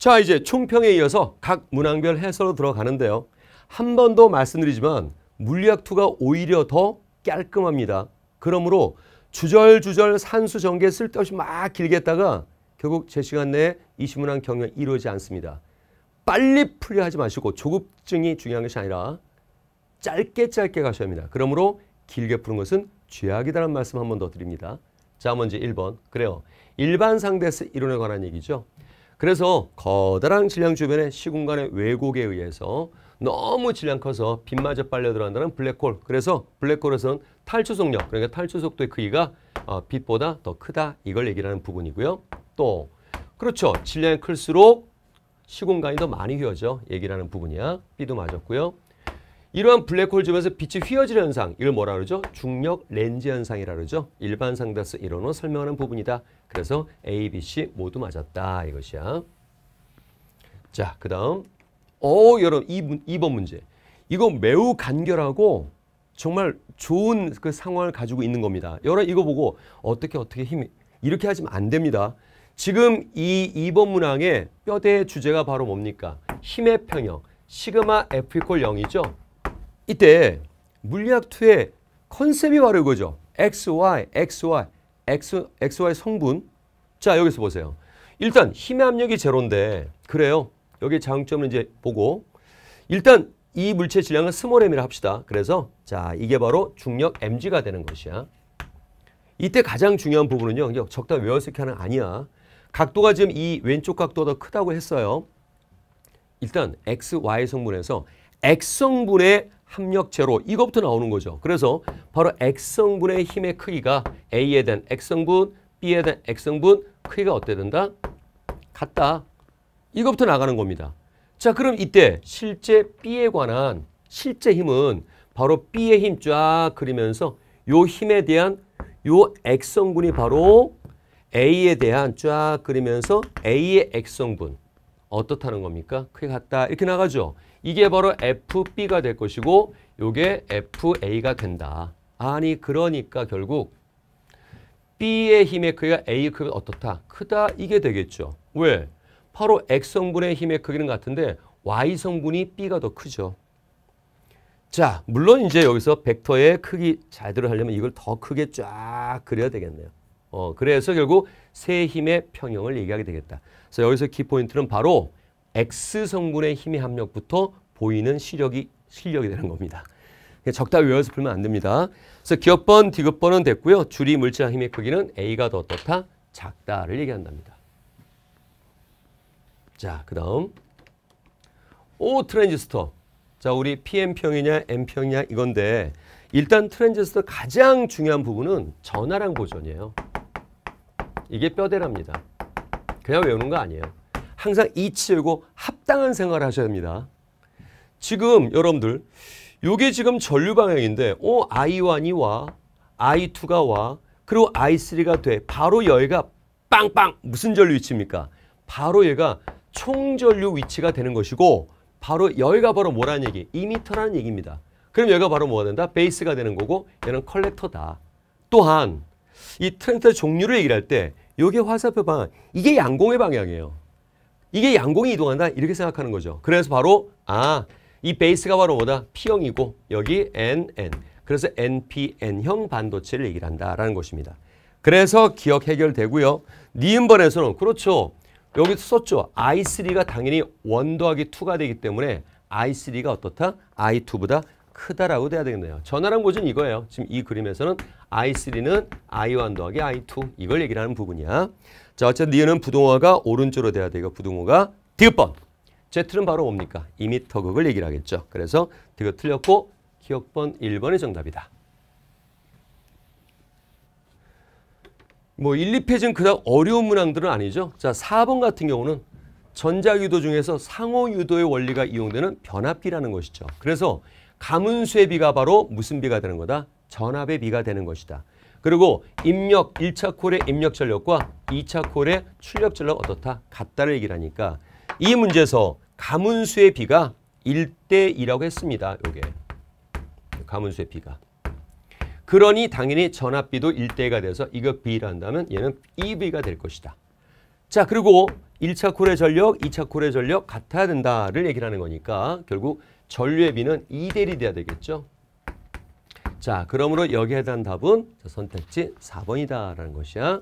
자 이제 총평에 이어서 각 문항별 해설로 들어가는데요. 한 번 더 말씀드리지만 물리학2가 오히려 더 깔끔합니다. 그러므로 주절주절 산수전개 쓸데없이 막 길게 했다가 결국 제 시간 내에 이시문항 경연 이루어지지 않습니다. 빨리 풀려 하지 마시고 조급증이 중요한 것이 아니라 짧게 짧게 가셔야 합니다. 그러므로 길게 푸는 것은 죄악이다라는 말씀 한 번 더 드립니다. 자 먼저 1번 그래요. 일반 상대에서 이론에 관한 얘기죠. 그래서 거대한 질량 주변의 시공간의 왜곡에 의해서 너무 질량 커서 빛마저 빨려 들어간다는 블랙홀. 그래서 블랙홀에서는 탈출속력 그러니까 탈출속도의 크기가 어, 빛보다 더 크다. 이걸 얘기를 하는 부분이고요. 또 그렇죠. 질량이 클수록 시공간이 더 많이 휘어져 얘기 하는 부분이야. B도 맞았고요. 이러한 블랙홀 주변에서 빛이 휘어지는 현상, 이걸 뭐라 그러죠? 중력 렌즈 현상이라 그러죠. 일반 상다스 이론으로 설명하는 부분이다. 그래서 A, B, C 모두 맞았다. 이것이야. 자, 그 다음. 어, 여러분, 2 2번 문제. 이거 매우 간결하고 정말 좋은 그 상황을 가지고 있는 겁니다. 여러분, 이거 보고 어떻게 어떻게 힘이, 이렇게 하시면 안 됩니다. 지금 이 2번 문항의 뼈대의 주제가 바로 뭡니까? 힘의 평형. 시그마 F 이퀄 0이죠. 이때 물리학2의 컨셉이 바로 이거죠. XY, XY, X, XY 성분. 자, 여기서 보세요. 일단 힘의 압력이 제로인데 그래요. 여기 장점을 이제 보고 일단 이 물체 질량은 스몰 m이라 합시다. 그래서 자 이게 바로 중력 mg가 되는 것이야. 이때 가장 중요한 부분은요. 적다 외워색하는 아니야. 각도가 지금 이 왼쪽 각도가 더 크다고 했어요. 일단 x, y 성분에서 액성분의합력체로 이것부터 나오는 거죠. 그래서 바로 액성분의 힘의 크기가 A에 대한 액성분 B에 대한 액성분 크기가 어때 된다? 같다. 이것부터 나가는 겁니다. 자 그럼 이때 실제 B에 관한 실제 힘은 바로 B의 힘 쫙 그리면서 요 힘에 대한 요액성분이 바로 A에 대한 쫙 그리면서 A의 액성분 어떻다는 겁니까? 크게 같다 이렇게 나가죠. 이게 바로 FB가 될 것이고 요게 FA가 된다. 아니 그러니까 결국 B의 힘의 크기가 A의 크기가 어떻다? 크다 이게 되겠죠. 왜? 바로 X성분의 힘의 크기는 같은데 Y성분이 B가 더 크죠. 자, 물론 이제 여기서 벡터의 크기 잘 들어가려면 이걸 더 크게 쫙 그려야 되겠네요. 어, 그래서 결국 세 힘의 평형을 얘기하게 되겠다. 그래서 여기서 키포인트는 바로 X성분의 힘의 합력부터 보이는 시력이 실력이 되는 겁니다. 적다 외워서 풀면 안 됩니다. 그래서 기업번, 디귿번은 됐고요. 줄이 물자 힘의 크기는 A가 더 어떻다? 작다를 얘기한답니다. 자, 그 다음 오 트랜지스터. 자, 우리 PM평이냐 M평이냐 이건데 일단 트랜지스터 가장 중요한 부분은 전하량 보존이에요. 이게 뼈대랍니다. 그냥 외우는 거 아니에요. 항상 이 치열고 합당한 생활을 하셔야 됩니다. 지금 여러분들 요게 지금 전류 방향인데 어 I1이 와 I2가 와 그리고 I3가 돼 바로 여기가 빵빵 무슨 전류 위치입니까? 바로 얘가 총전류 위치가 되는 것이고 바로 여기가 바로 뭐라는 얘기? 2미터라는 얘기입니다. 그럼 여기가 바로 뭐가 된다? 베이스가 되는 거고 얘는 컬렉터다. 또한 이트렌드스 종류를 얘기할 때 이게 화살표 방향. 이게 양공의 방향이에요. 이게 양공이 이동한다 이렇게 생각하는 거죠. 그래서 바로 아 이 베이스가 바로 뭐다? P형이고 여기 NN. 그래서 NPN형 반도체를 얘기를 한다라는 것입니다. 그래서 기억 해결되고요. 니은번에서는 그렇죠. 여기 썼죠. I3가 당연히 원 더하기 투가 되기 때문에 I3가 어떻다? I2보다 크다라고 돼야 되겠네요. 전화랑 보존 이거예요. 지금 이 그림에서는 I3는 I1 더하기 I2 이걸 얘기 하는 부분이야. 자 어쨌든 니은 부동어가 오른쪽으로 돼야 되고 부동어가 디번 Z는 바로 뭡니까? 이미터 극을 얘기를 하겠죠. 그래서 디귿 틀렸고 기억번 1번이 정답이다. 뭐 1, 2페이지는 그닥 어려운 문항들은 아니죠. 자 4번 같은 경우는 전자유도 중에서 상호유도의 원리가 이용되는 변압기라는 것이죠. 그래서 가문수의 비가 바로 무슨 비가 되는 거다? 전압의 비가 되는 것이다. 그리고 입력 1차 콜의 입력 전력과 2차 콜의 출력 전력 어떻다? 같다를 얘기를 하니까 이 문제에서 가문수의 비가 1대2라고 했습니다. 요게 가문수의 비가. 그러니 당연히 전압비도 1대가 돼서 이거 B라 한다면 얘는 EB가 될 것이다. 자 그리고 1차 콜의 전력, 2차 콜의 전력 같아야 된다를 얘기를 하는 거니까 결국 전류의 비는 2대리 돼야 되겠죠. 자, 그러므로 여기에 해당 답은 선택지 4번이다라는 것이야.